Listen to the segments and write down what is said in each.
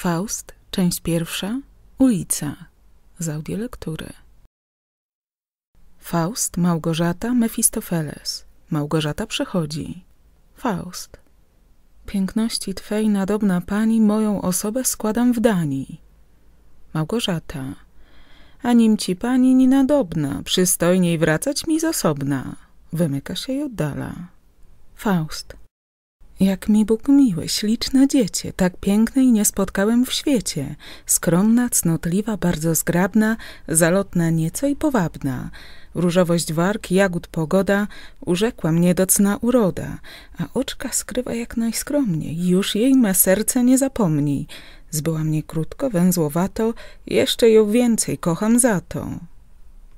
Faust, część pierwsza, ulica z audiolektury. Faust, Małgorzata, Mefistofeles. Małgorzata przychodzi. Faust. Piękności Twej, nadobna Pani, moją osobę składam w Danii. Małgorzata. A nim ci Pani ni nadobna, przystojniej wracać mi z osobna. Wymyka się i oddala. Faust. Jak mi Bóg miły, śliczne dziecię, tak pięknej nie spotkałem w świecie. Skromna, cnotliwa, bardzo zgrabna, zalotna nieco i powabna. Różowość warg, jagód pogoda, urzekła mnie docna uroda, a oczka skrywa jak najskromniej, już jej me serce nie zapomni. Zbyła mnie krótko, węzłowato, jeszcze ją więcej kocham za to.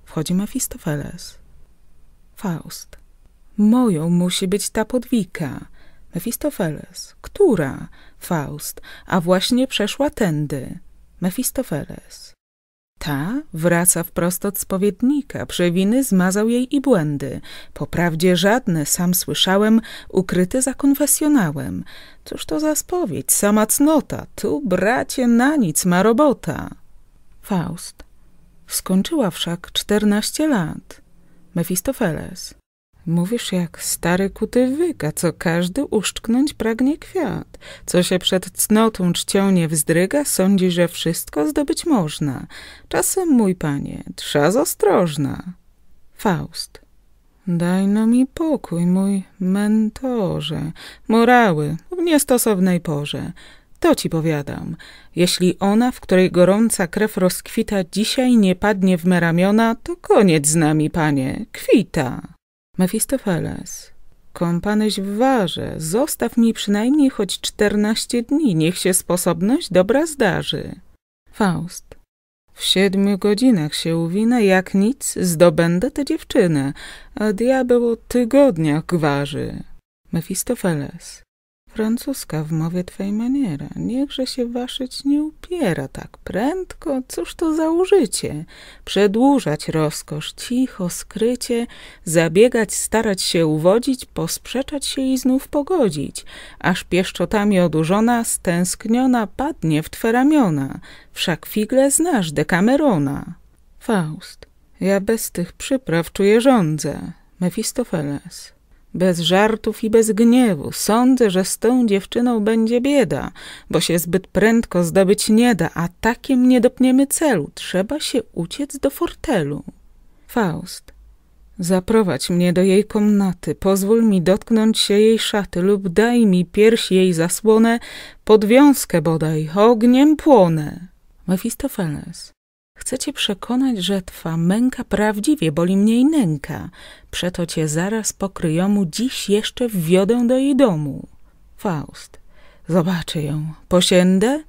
Wchodzi Mefistofeles. Faust. Moją musi być ta podwika. Mefistofeles. Która? Faust. A właśnie przeszła tędy. Mefistofeles. Ta wraca wprost od spowiednika, przewiny zmazał jej i błędy. Po prawdzie żadne, sam słyszałem, ukryte za konfesjonałem. Cóż to za spowiedź, sama cnota, tu bracie na nic ma robota. Faust. Skończyła wszak czternaście lat. Mefistofeles. Mówisz jak stary kutywyka, co każdy uszczknąć pragnie kwiat. Co się przed cnotą czcią nie wzdryga, sądzi, że wszystko zdobyć można. Czasem, mój panie, trzaz ostrożna. Faust. Daj no mi pokój, mój mentorze. Morały w niestosownej porze. To ci powiadam. Jeśli ona, w której gorąca krew rozkwita, dzisiaj nie padnie w me ramiona, to koniec z nami, panie. Kwita. Mefistofeles, kąpanyś w warze, zostaw mi przynajmniej choć czternaście dni, niech się sposobność dobra zdarzy. Faust, w siedmiu godzinach się uwinę, jak nic zdobędę tę dziewczynę, a diabeł o tygodniach gwarzy. Mefistofeles, Francuska w mowie twej maniera, niechże się waszyć nie upiera tak prędko, cóż to za użycie? Przedłużać rozkosz, cicho, skrycie, zabiegać, starać się uwodzić, posprzeczać się i znów pogodzić, aż pieszczotami odurzona, stęskniona padnie w twe ramiona, wszak figle znasz Dekamerona. Faust, ja bez tych przypraw czuję żądzę. Mefistofeles. Bez żartów i bez gniewu. Sądzę, że z tą dziewczyną będzie bieda, bo się zbyt prędko zdobyć nie da, a takim nie dopniemy celu. Trzeba się uciec do fortelu. Faust. Zaprowadź mnie do jej komnaty, pozwól mi dotknąć się jej szaty lub daj mi pierś jej zasłonę, podwiązkę bodaj, ogniem płonę. Mefistofeles. Chcę cię przekonać, że twa męka prawdziwie boli mnie i nęka. Przeto cię zaraz pokryjomu dziś jeszcze wiodę do jej domu. Faust. zobaczy ją. Posiędę?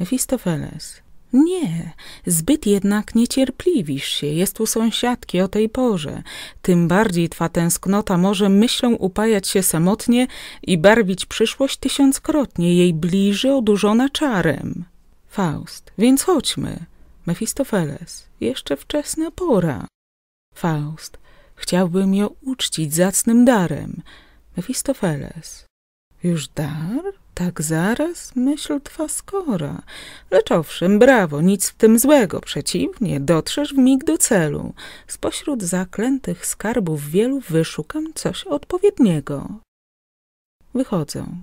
Mefistofeles. Nie, zbyt jednak niecierpliwisz się, jest tu sąsiadki o tej porze. Tym bardziej twa tęsknota może myślą upajać się samotnie i barwić przyszłość tysiąckrotnie, jej bliżej odurzona czarem. Faust, więc chodźmy. Mefistofeles, jeszcze wczesna pora. Faust, chciałbym ją uczcić zacnym darem. Mefistofeles, już dar? Tak zaraz? Myśl twa skora. Lecz owszem, brawo, nic w tym złego. Przeciwnie, dotrzesz w mig do celu. Spośród zaklętych skarbów wielu wyszukam coś odpowiedniego. Wychodzę.